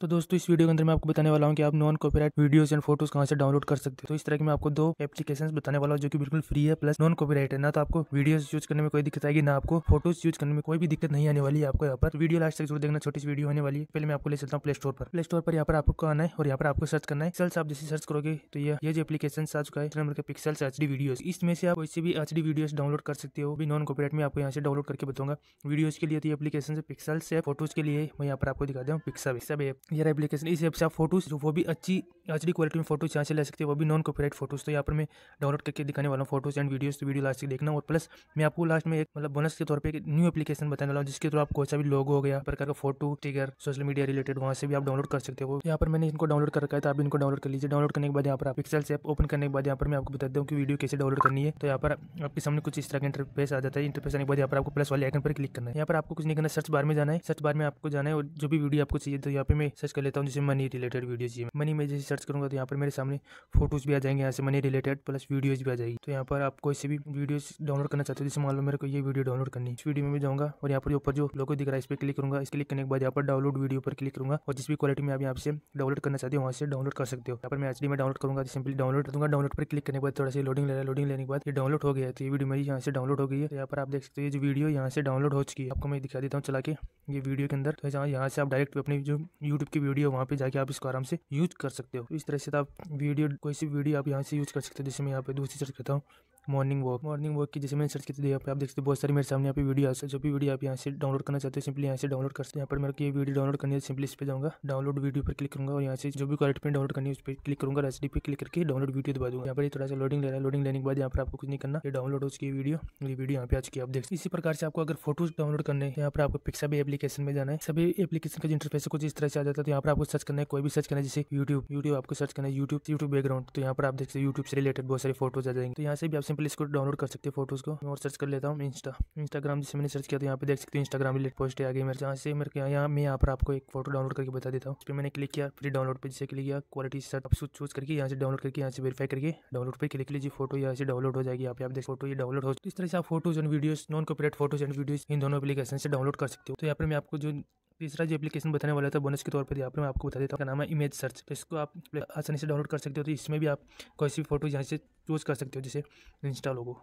तो दोस्तों इस वीडियो के अंदर मैं आपको बताने वाला हूँ कि आप non copyright videos and photos कहाँ से डाउनलोड कर सकते हो तो इस तरह की मैं आपको दो एप्लीकेशन बताने वाला हूँ जो कि बिल्कुल फ्री है प्लस नॉन कॉपीराइट है ना तो आपको वीडियोस यूज करने में कोई दिक्कत आएगी ना आपको फोटोज यूज करने में कोई भी दिक्कत नहीं आने वाली है आपको यहाँ पर वीडियो लास्ट तक जरूर देखना छोटी सी वीडियो होने वाली है पहले मैं आपको ले चलता हूँ प्ले स्टोर पर प्ले स्टोर पर यहाँ पर आपको आना है और यहाँ पर आपको सर्च करना है सेल्स आप जैसे सर्च करोगे तो ये ये जो एप्लीकेशन आ चुका है नंबर के पिक्सल्स एच डी वीडियो इसमें से आप कोई भी एच डी वीडियो डाउनलोड कर सकते हो भी नॉन कॉपीराइट में आपको यहाँ से डाउनलोड करके बताऊंगा वीडियोज के लिए तो ये एप्लीकेशन से पिक्सल्स है फोटोज के लिए मैं यहाँ पर आपको दिखा दूँ पिक्सा पिक्सा ऐप ये रहा एप्लीकेशन इस ऐप से आप फोटोज़ जो वो भी अच्छी एच डी क्वालिटी में फोटोज़ यहाँ से ले सकते हैं वो भी नॉन कॉपीराइट फोटोज़ तो यहाँ पर मैं डाउनलोड करके दिखाने वाला हूँ फोटोज़ एंड वीडियोस तो वीडियो लास्ट तक देखना और प्लस मैं आपको लास्ट में एक मतलब बोनस के तौर पर एक न्यू एप्लीकेशन बताने वाला हूँ जिसके थ्रू आप कोई सा भी लोग हो गया प्रकार का फोटो टिगर सोशल मीडिया रिलेटेड वहाँ से भी आप डाउनलोड कर सकते हो यहाँ पर मैंने इनको डाउनलोड कर रखा है तो आप इनको डाउनलोड कर लीजिए डाउनलोड करने के बाद यहाँ पर आप पिक्सल ऐप ओपन करने के बाद यहाँ पर मैं आपको बता दूँ कि वीडियो कैसे डाउनलोड करनी है तो यहाँ पर आपके सामने कुछ इस तरह का इंटरफेस आ जाता है इंटरफेस आने के बाद यहाँ पर आपको प्लस वाले आइकन पर क्लिक करना है यहाँ पर आपको कुछ नहीं करना सर्च बार में जाना है सर्च बार में आपको जाना है और जो भी वीडियो आपको चाहिए तो यहाँ पर मैं सर्च कर लेता हूँ जैसे मनी रिलेटेड वीडियो चाहिए मनी में जैसे सर्च करूँगा तो यहाँ पर मेरे सामने फोटोज़ भी आ जाएंगे यहाँ से मनी रिलेटेड प्लस वीडियोज़ भी आ जाएगी तो यहाँ पर आप कोई से भी वीडियो डाउनलोड करना चाहते हो जिससे मान लो मेरे को ये वीडियो डाउनलोड करनी इस वीडियो में भी जाऊँगा और यहाँ पर ऊपर जो को दिख रहा है इस पर क्लिक करूँगा इस क्लिक करने के बाद यहाँ पर डाउनलोड वीडियो पर क्लिक करूँगा और जिस भी क्वालिटी में आप यहाँ से डाउनलोड करना चाहते हो वहाँ से डाउनलोड कर सकते हो यहाँ पर मैं एच में डाउनलोड करूँगा सिंपली तो डाउनलोड करूँगा डाउनलोड पर क्लिक करने के बाद थोड़ा सा लोडिंग ले रहा है लोडिंग लेने के बाद ये डाउनलोड हो गया तो ये वीडियो मेरी यहाँ से डाउनलोड हो गई है तो यहाँ पर आप देख सकते हो ये जो वीडियो यहाँ से डाउनलोड हो चुकी है आपको मैं दिखा देता हूँ चला के ये वीडियो के अंदर तो जहाँ यहाँ से आप डायरेक्ट अपने जो यूट्यूब की वीडियो वहाँ पे जाके आप इसको आराम से यूज कर सकते हो इस तरह से तो आप वीडियो कोई सी वीडियो आप यहाँ से यूज कर सकते हो जैसे मैं यहाँ पे दूसरी चर्च करता हूँ मॉर्निंग वॉक मॉर्निंग वॉक की जैसे मैंने सर्च की थी यहाँ पे आप देख सकते बहुत सारी मेरे सामने यहाँ पे वीडियो आ जो भी वीडियो आप यहाँ से डाउनलोड करना चाहते हो सिंपली यहाँ से डाउनलोड कर सकते हैं यहाँ पर मेरे को ये वीडियो डाउनलोड करनी है सिंपली इस पर जाऊँगा डाउनलोड वीडियो पर क्लिक करूँगा और यहाँ से जो भी क्वालिटी में डाउनलोड करनी है उस पर क्लिक करूँगा एस पे क्लिक करके डाउनलोड वीडियो दबा दूँगा यहाँ पर थोड़ा सा लोडिंग ले रहा है लोडिंग लेने के बाद यहाँ पर आपको कुछ नहीं करना ये डाउनलोड हो चुकी है वीडियो ये वीडियो यहाँ पे आज की आप देख इसी प्रकार से आपको अगर फोटोज डाउनलोड करने यहाँ पर आपको पिक्सा भी एप्लीकेशन में जाना है सभी एप्लीकेशन का इंटरफेस कुछ इस तरह से आ जाता है तो यहाँ पर आपको सर्च करना है कोई भी सर्च करना है जैसे यूट्यूब यूट्यूब आपको सर्च करना है यूट्यूब यूट्यूब बैकग्राउंड तो यहाँ पर आप देख सकते यूट्यूब से रिलेटेड बहुत सारे फोटोज आ जाएंगे तो यहाँ से भी आप सिंपली इसको डाउनलोड कर सकते हैं फोटोज़ को मैं और सर्च कर लेता हूँ इंस्टा इंस्टाग्राम जिसे मैंने सर्च किया था तो यहाँ पे देख सकते हैं इंस्टाग्राम रिलेट पोस्ट है आगे मेरे यहाँ से मेरे यहाँ मैं यहाँ पर आपको एक फोटो डाउनलोड करके बता देता हूँ उस पर मैंने क्लिक किया फिर डाउनलोड पर जिसे क्लिक किया क्वालिटी से आप चूज करके यहाँ से डाउनलोड करके यहाँ से वेरीफाई करके डाउनलोड पर क्लिक लीजिए फोटो यहाँ से डाउनलोड हो जाएगी आप देख फोटो ये डाउनलोड हो इस तरह से आप photos and videos non copyright photos and videos इन दोनों एप्लीकेशन से डाउनलोड कर सकते हो तो यहाँ पर मैं आपको जो तीसरा जो एप्लीकेशन बताने वाला था बोनस के तौर पर यहाँ पर मैं आपको बता देता हूँ नाम है इमेज सर्च तो इसको आप आसानी से डाउनलोड कर सकते हो तो इसमें भी आप कोई सी फोटो यहाँ से चूज़ कर सकते हो जैसे इंस्टा लोगो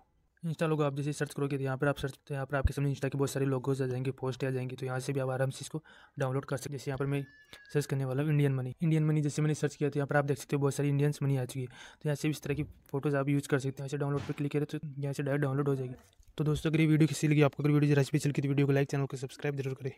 इंस्टा लोगो आप जैसे सर्च करोगे तो यहाँ पर आप सर्च तो यहाँ पर आपके सामने इंस्टा के बहुत सारे लोगोज आ जाएंगे पोस्ट आ जाएंगे तो यहाँ से भी आप आराम से इसको डाउनलोड कर सकते जैसे यहाँ पर मैं सर्च करने वाला हूँ इंडियन मनी इंडियन मनी जैसे मैंने सर्च किया तो यहाँ पर आप देख सकते हो बहुत सारी इंडियंस मनी आ चुकी है तो यहाँ से इस तरह की फोटोज़ आप यूज़ कर सकते हैं यहाँ से डाउनलोड पर क्लिक करें तो यहाँ से डायरेक्ट डाउनलोड हो जाएगी तो दोस्तों अगर ये वीडियो किसी लगी आपको अगर वीडियो जरा अच्छी की तो वीडियो को लाइक चैनल को सब्सक्राइब जरूर करें